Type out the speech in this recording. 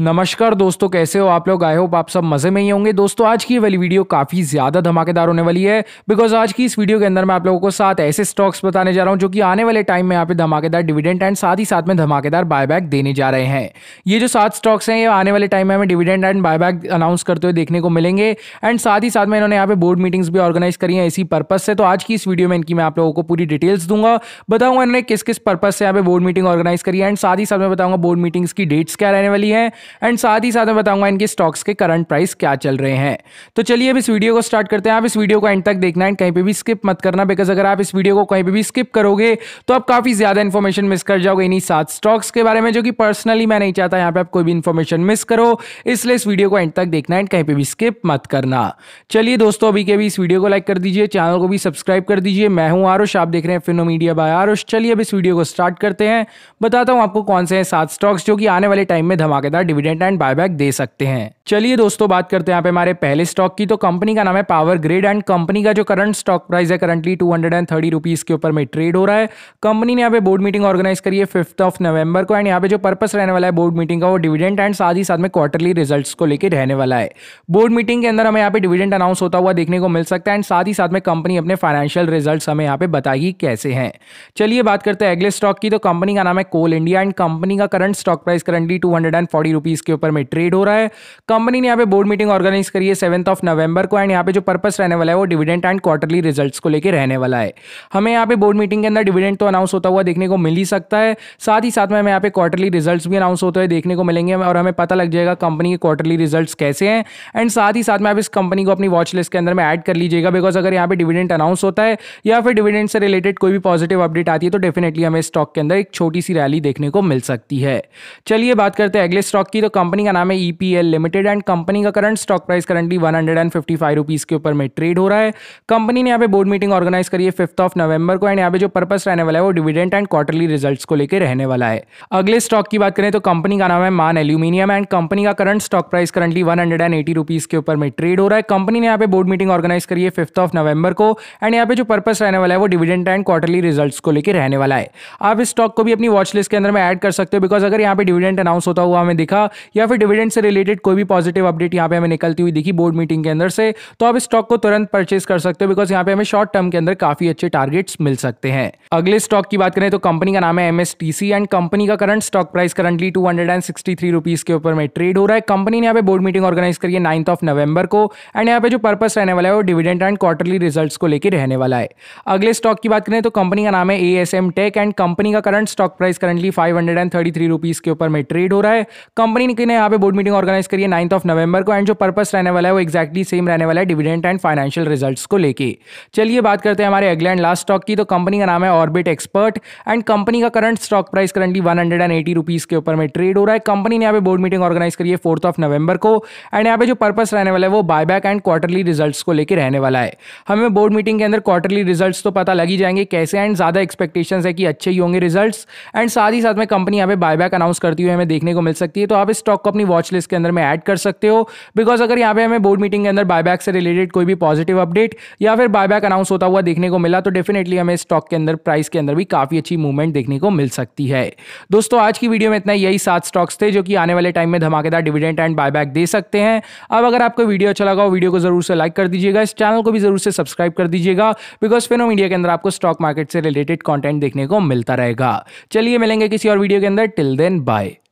नमस्कार दोस्तों कैसे हो आप लोग आए होप आप सब मजे में ही होंगे दोस्तों आज की वाली वीडियो काफी ज्यादा धमाकेदार होने वाली है बिकॉज आज की इस वीडियो के अंदर मैं आप लोगों को सात ऐसे स्टॉक्स बताने जा रहा हूं जो कि आने वाले टाइम में यहाँ पे धमाकेदार डिविडेंड एंड साथ ही साथ में धमाकेदार बायबैक देने जा रहे हैं ये जो सात स्टॉक्स हैं ये आने वाले टाइम में हमें डिविडेंड एंड बायबैक अनाउंस करते हुए देखने को मिलेंगे एंड साथ ही साथ में इन्होंने यहाँ पे बोर्ड मीटिंग्स भी ऑर्गेनाइज करी है इसी पर्पज से तो आज की इस वीडियो में इनकी मैं आप लोगों को पूरी डिटेल्स दूंगा बताऊंगा इन्होंने किस किस पर्पज से यहाँ पे बोर्ड मीटिंग ऑर्गेनाइज करी है एंड साथ ही साथ में बताऊंगा बोर्ड मीटिंग्स की डेट्स क्या रहने वाली है एंड साथ ही साथ मैं बताऊंगा इनके स्टॉक्स के करंट प्राइस क्या चल रहे हैं तो चलिए अब इस वीडियो को स्टार्ट करते हैं आप इस वीडियो को एंड तक देखना एंड कहीं पर भी स्किप मत करना बिकॉज अगर आप इस वीडियो को कहीं पर भी स्किप करोगे तो आप काफ़ी ज़्यादा इन्फॉर्मेशन मिस कर जाओगे इन्हीं सात स्टॉक्स के बारे में जो कि पर्सनली मैं नहीं चाहता यहाँ पर आप कोई भी इन्फॉर्मेशन मिस करो इसलिए इस वीडियो को एंड तक देखना एंड कहीं पर भी स्किप मत करना चलिए दोस्तों अभी के अभी इस वीडियो को लाइक कर दीजिए चैनल को भी सब्सक्राइब कर दीजिए मैं हूं आरुष आप देख रहे हैं फिनो मीडिया बाय आरुष चलिए अब इस वीडियो को स्टार्ट करते हैं बताता हूं आपको कौन से हैं सात स्टॉक्स जो कि आने वाले टाइम में धमाकेदार डिविडेंड एंड बायबैक दे सकते हैं चलिए दोस्तों बात करते हैं हमारे पहले स्टॉक की तो कंपनी का नाम है पावर ग्रेड एंड कंपनी का जो करंट स्टॉक प्राइस है करंटली टू हंड्रेड के ऊपर में ट्रेड हो रहा है कंपनी ने यहाँ पे बोर्ड मीटिंग ऑर्गेनाइज करी है फिफ्थ ऑफ नवंबर को एंड यहाँ पे जो पर्पस रहने वाला है बोर्ड मीटिंग का वो डिविडेंड एंड साथ ही साथ में क्वार्टरली रिजल्ट को लेकर रहने वाला है बोर्ड मीटिंग के अंदर हमें यहाँ पे डिविडेंड अनाउंस होता हुआ देखने को मिल सकता है एंड साथ ही साथ में कंपनी अपने फाइनेंशियल रिजल्ट हमें यहाँ पे बताएगी कैसे हैं चलिए बात करते हैं अगले स्टॉक की तो कंपनी का नाम है कोल इंडिया एंड कंपनी का current stock price currently two rupees के ऊपर में ट्रेड हो रहा है कंपनी ने यहाँ पे बोर्ड मीटिंग ऑर्गेनाइज करी है सेवंथ ऑफ नवंबर को एंड यहाँ पे जो पर्पस रहने वाला है वो डिविडेंड एंड क्वार्टरली रिजल्ट को लेकर रहने वाला है हमें यहाँ पे बोर्ड मीटिंग के अंदर डिविडेंड तो अनाउंस होता हुआ देखने को मिल ही सकता है साथ ही साथ में हमें यहाँ पे क्वार्टरली रिजल्ट भी अनाउंस होते हुए देखने को मिलेंगे और हमें पता लग जाएगा कंपनी के क्वार्टरली रिजल्ट कैसे हैं एंड साथ ही साथ में आप इस कंपनी को अपनी वॉच लिस्ट के अंदर में ऐड कर लीजिएगा बिकॉज अगर यहाँ पे डिविडेंड अनाउंस होता है या फिर डिविडेंड से रिलेटेड कोई भी पॉजिटिव अपडेट आती है तो डेफिनेटली हमें स्टॉक के अंदर एक छोटी सी रैली देखने को मिल सकती है चलिए बात करते हैं अगले स्टॉक की तो कंपनी का नाम है ईपीएल लिमिटेड एंड कंपनी का current stock price currently one hundred and fifty five rupees के ऊपर में ट्रेड हो रहा है कंपनी ने यहाँ पे बोर्ड मीटिंग ऑर्गेनाइज करी है फिफ्थ ऑफ नवंबर को एंड यहाँ पे जो पर्पस रहने वाला है वो डिविडेंड एंड क्वार्टरली रिजल्ट को लेकर रहने वाला है अगले स्टॉक की बात करें तो कंपनी का नाम है मान एल्यूमिनियम एंड कंपनी का current stock price currently one hundred and eighty rupees के ऊपर में ट्रेड हो रहा है कंपनी ने यहाँ पे बोर्ड मीटिंग ऑर्गेनाइज करी है फिफ्थ ऑफ नवंबर को एंड यहाँ पे जो पर्पस रहने वाला है वो डिविडेंड एंड क्वार्टरली रिजल्ट को लेकर रहने वाला है आप इस स्टॉक को भी अपनी वॉच लिस्ट के अंदर में एड कर सकते हो बिकॉज अगर यहाँ पे डिविडेंट अनाउंस होता हुआ हमें दिखा का या फिर डिविडेंड से रिलेटेड कोई भी पॉजिटिव अपडेट यहाँ पे हमें निकलती हुई दिखी बोर्ड मीटिंग के अंदर से तो आप स्टॉक को तुरंत परचेज कर सकते हो बिकॉज यहाँ पे हमें शॉर्ट टर्म के अंदर काफी अच्छे टारगेट्स मिल सकते हैं अगले स्टॉक की बात करें तो कंपनी का नाम है एमएसटीसी एंड कंपनी का current stock price currently two hundred and sixty three rupees के ऊपर में ट्रेड हो रहा है कंपनी ने यहाँ पे बोर्ड मीटिंग ऑर्गेनाइज करिए नाइन्थ ऑफ नवंबर को एंड यहाँ पे जो पर्पस रहने वाला है वो डिविडेंड एंड क्वार्टरली रिजल्ट को लेकर रहने वाला है अगले स्टॉक की बात करें तो कंपनी का नाम है एएसएम टेक एंड कंपनी का current stock price currently five hundred and thirty three rupees के ऊपर में ट्रेड हो रहा है कंपनी ने यहाँ पे बोर्ड मीटिंग ऑर्गेनाइज करी है नाइन्थ ऑफ नवंबर को एंड जो पर्पस रहने वाला है वो एक्जैक्टली सेम रहने वाला है डिविडेंट एंड फाइनेंशियल रिजल्ट को लेकर चलिए बात करते हैं हमारे अगले एंड लास्ट स्टॉक की तो कंपनी का नाम है ऑर्बिट एक्सपर्ट एंड कंपनी का current stock price currently one hundred and eighty rupees के ऊपर में ट्रेड हो रहा है कंपनी ने यहाँ पे बोर्ड मीटिंग ऑर्गेनाइज करी है फोर्थ ऑफ नवंबर को एंड यहाँ पे जो पर्पस रहने वाला है वो बायबैक एंड क्वार्टरली रिजल्ट को लेकर रहने वाला है हमें बोर्ड मीटिंग के अंदर क्वार्टरली रिजल्ट तो पता लगी जाएंगे कैसे एंड ज़्यादा एक्सपेक्टेशन है कि अच्छे ही होंगे रिजल्ट एंड साथ ही साथ में कंपनी यहाँ पे बायबैक अनाउंस करती हुई हमें देखने को मिल सकती है तो आप इस स्टॉक को अपनी वॉच लिस्ट के अंदर में ऐड कर सकते हो बिकॉज अगर यहाँ पे हमें बोर्ड मीटिंग के अंदर बायबैक से रिलेटेड कोई भी पॉजिटिव अपडेट या फिर बायबैक अनाउंस होता हुआ देखने को मिला तो डेफिनेटली हमें स्टॉक के अंदर प्राइस के अंदर भी काफ़ी अच्छी मूवमेंट देखने को मिल सकती है दोस्तों आज की वीडियो में इतना यही सात स्टॉक्स थे जो कि आने वाले टाइम में धमाकेदार डिविडेंड एंड बायबैक दे सकते हैं अब अगर आपको वीडियो अच्छा लगा हो वीडियो को जरूर से लाइक कर दीजिएगा इस चैनल को भी जरूर से सब्सक्राइब कर दीजिएगा बिकॉज फिनो मीडिया के अंदर आपको स्टॉक मार्केट से रिलेटेड कॉन्टेंट देखने को मिलता रहेगा चलिए मिलेंगे किसी और वीडियो के अंदर टिल देन बाय